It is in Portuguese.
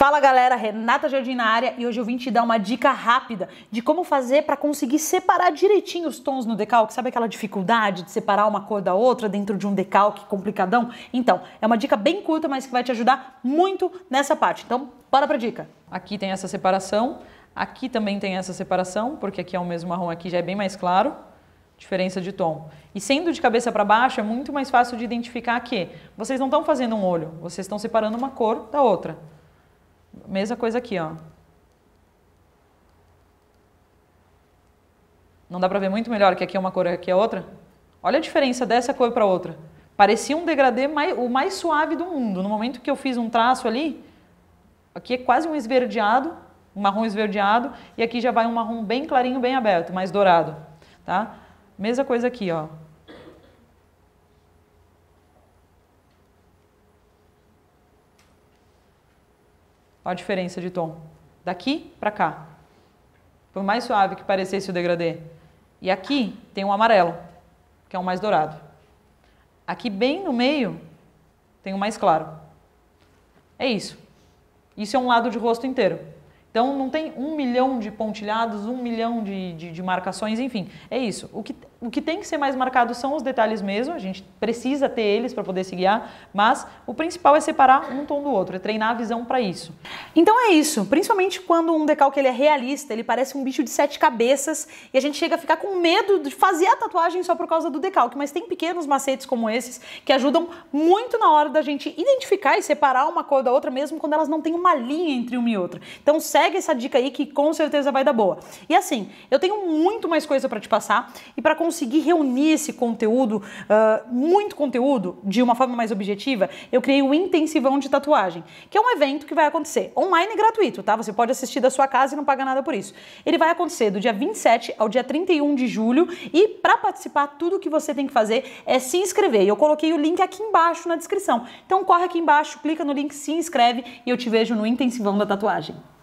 Fala galera, Renata Jardim na área e hoje eu vim te dar uma dica rápida de como fazer para conseguir separar direitinho os tons no decalque. Sabe aquela dificuldade de separar uma cor da outra dentro de um decalque complicadão? Então, é uma dica bem curta, mas que vai te ajudar muito nessa parte. Então, bora pra dica. Aqui tem essa separação, aqui também tem essa separação, porque aqui é o mesmo marrom, aqui já é bem mais claro diferença de tom. E sendo de cabeça para baixo, é muito mais fácil de identificar que vocês não estão fazendo um olho, vocês estão separando uma cor da outra. Mesma coisa aqui, ó. Não dá para ver muito melhor que aqui é uma cor e aqui é outra? Olha a diferença dessa cor para outra. Parecia um degradê mais, o mais suave do mundo. No momento que eu fiz um traço ali, aqui é quase um esverdeado, um marrom esverdeado, e aqui já vai um marrom bem clarinho, bem aberto, mais dourado. Tá? Mesma coisa aqui, ó. Olha a diferença de tom. Daqui para cá. Por mais suave que parecesse o degradê. E aqui tem um amarelo, que é um mais dourado. Aqui bem no meio tem um mais claro. É isso. Isso é um lado de rosto inteiro. Então não tem um milhão de pontilhados, um milhão de, de, de marcações, enfim. É isso. O que o que tem que ser mais marcado são os detalhes mesmo, a gente precisa ter eles para poder se guiar, mas o principal é separar um tom do outro, é treinar a visão para isso. Então é isso, principalmente quando um decalque ele é realista, ele parece um bicho de sete cabeças e a gente chega a ficar com medo de fazer a tatuagem só por causa do decalque, mas tem pequenos macetes como esses que ajudam muito na hora da gente identificar e separar uma cor da outra, mesmo quando elas não têm uma linha entre uma e outra. Então segue essa dica aí que com certeza vai dar boa. E assim, eu tenho muito mais coisa para te passar e para conseguir reunir esse conteúdo, uh, muito conteúdo, de uma forma mais objetiva, eu criei o Intensivão de Tatuagem, que é um evento que vai acontecer online e gratuito, tá? Você pode assistir da sua casa e não paga nada por isso. Ele vai acontecer do dia 27 ao dia 31 de julho e para participar, tudo que você tem que fazer é se inscrever. Eu coloquei o link aqui embaixo na descrição. Então corre aqui embaixo, clica no link, se inscreve e eu te vejo no Intensivão da Tatuagem.